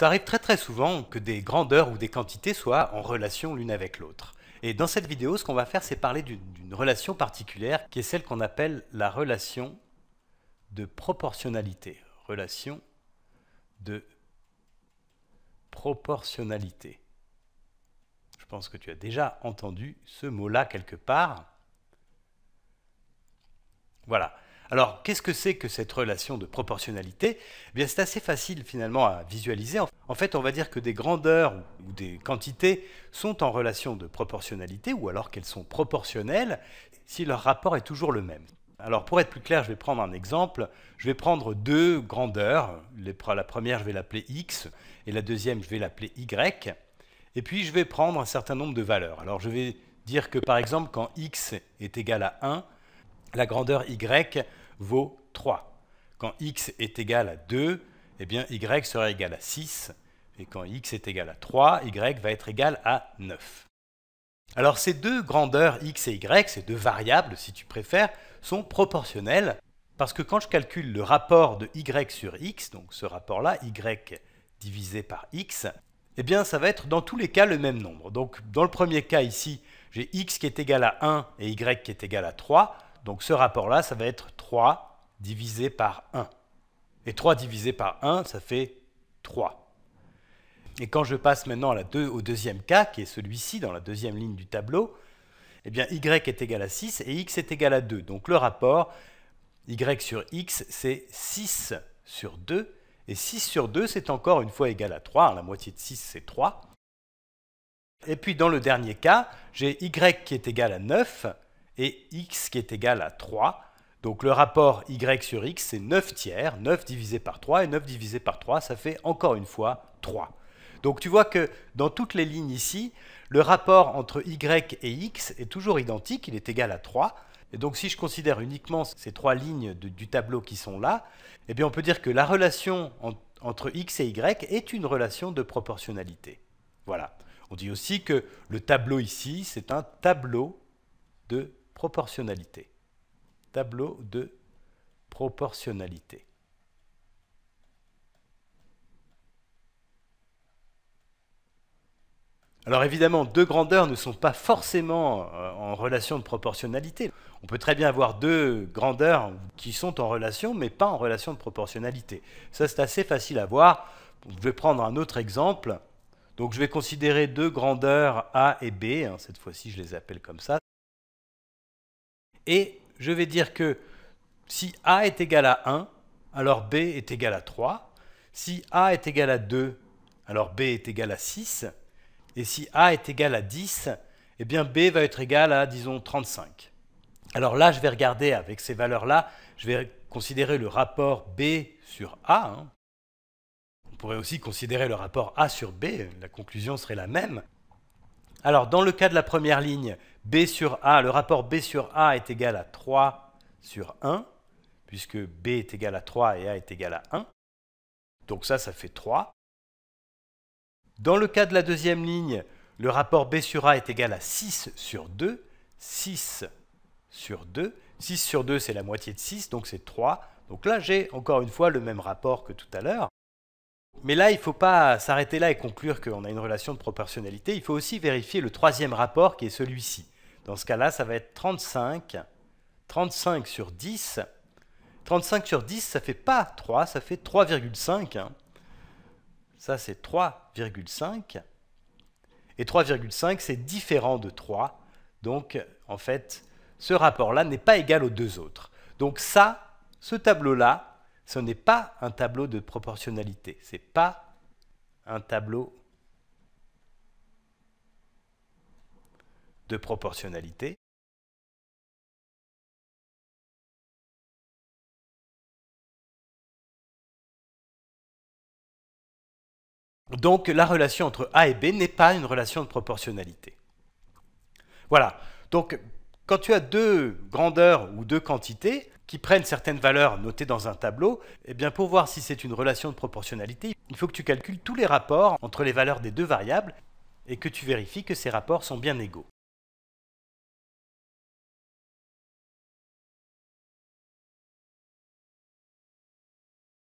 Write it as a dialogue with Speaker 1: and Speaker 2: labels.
Speaker 1: Ça arrive très très souvent que des grandeurs ou des quantités soient en relation l'une avec l'autre. Et dans cette vidéo, ce qu'on va faire, c'est parler d'une relation particulière qui est celle qu'on appelle la relation de proportionnalité. Relation de proportionnalité. Je pense que tu as déjà entendu ce mot-là quelque part. Voilà. Alors, qu'est-ce que c'est que cette relation de proportionnalité eh bien, c'est assez facile finalement à visualiser. En fait, on va dire que des grandeurs ou des quantités sont en relation de proportionnalité ou alors qu'elles sont proportionnelles si leur rapport est toujours le même. Alors, pour être plus clair, je vais prendre un exemple. Je vais prendre deux grandeurs. La première, je vais l'appeler x et la deuxième, je vais l'appeler y. Et puis, je vais prendre un certain nombre de valeurs. Alors, je vais dire que par exemple, quand x est égal à 1, la grandeur y vaut 3. Quand x est égal à 2, eh bien y sera égal à 6. Et quand x est égal à 3, y va être égal à 9. Alors ces deux grandeurs x et y, ces deux variables si tu préfères, sont proportionnelles parce que quand je calcule le rapport de y sur x, donc ce rapport-là, y divisé par x, eh bien ça va être dans tous les cas le même nombre. Donc dans le premier cas ici, j'ai x qui est égal à 1 et y qui est égal à 3. Donc ce rapport-là, ça va être 3 divisé par 1. Et 3 divisé par 1, ça fait 3. Et quand je passe maintenant la au deuxième cas, qui est celui-ci, dans la deuxième ligne du tableau, eh bien y est égal à 6 et x est égal à 2. Donc le rapport y sur x, c'est 6 sur 2. Et 6 sur 2, c'est encore une fois égal à 3. La moitié de 6, c'est 3. Et puis dans le dernier cas, j'ai y qui est égal à 9 et x qui est égal à 3. Donc le rapport y sur x, c'est 9 tiers, 9 divisé par 3, et 9 divisé par 3, ça fait encore une fois 3. Donc tu vois que dans toutes les lignes ici, le rapport entre y et x est toujours identique, il est égal à 3. Et donc si je considère uniquement ces trois lignes du tableau qui sont là, eh bien on peut dire que la relation entre x et y est une relation de proportionnalité. Voilà. On dit aussi que le tableau ici, c'est un tableau de Proportionnalité. Tableau de proportionnalité. Alors évidemment, deux grandeurs ne sont pas forcément euh, en relation de proportionnalité. On peut très bien avoir deux grandeurs qui sont en relation, mais pas en relation de proportionnalité. Ça, c'est assez facile à voir. Je vais prendre un autre exemple. Donc je vais considérer deux grandeurs A et B. Hein, cette fois-ci, je les appelle comme ça. Et je vais dire que si A est égal à 1, alors B est égal à 3. Si A est égal à 2, alors B est égal à 6. Et si A est égal à 10, eh bien B va être égal à, disons, 35. Alors là, je vais regarder avec ces valeurs-là, je vais considérer le rapport B sur A. Hein. On pourrait aussi considérer le rapport A sur B, la conclusion serait la même. Alors, dans le cas de la première ligne, B sur A, le rapport B sur A est égal à 3 sur 1, puisque B est égal à 3 et A est égal à 1. Donc ça, ça fait 3. Dans le cas de la deuxième ligne, le rapport B sur A est égal à 6 sur 2. 6 sur 2. 6 sur 2, c'est la moitié de 6, donc c'est 3. Donc là, j'ai encore une fois le même rapport que tout à l'heure. Mais là, il ne faut pas s'arrêter là et conclure qu'on a une relation de proportionnalité. Il faut aussi vérifier le troisième rapport qui est celui-ci. Dans ce cas-là, ça va être 35. 35 sur 10. 35 sur 10, ça fait pas 3, ça fait 3,5. Ça, c'est 3,5. Et 3,5, c'est différent de 3. Donc, en fait, ce rapport-là n'est pas égal aux deux autres. Donc ça, ce tableau-là, ce n'est pas un tableau de proportionnalité, ce n'est pas un tableau de proportionnalité. Donc la relation entre A et B n'est pas une relation de proportionnalité. Voilà. Donc quand tu as deux grandeurs ou deux quantités, qui prennent certaines valeurs notées dans un tableau, et eh bien pour voir si c'est une relation de proportionnalité, il faut que tu calcules tous les rapports entre les valeurs des deux variables et que tu vérifies que ces rapports sont bien égaux.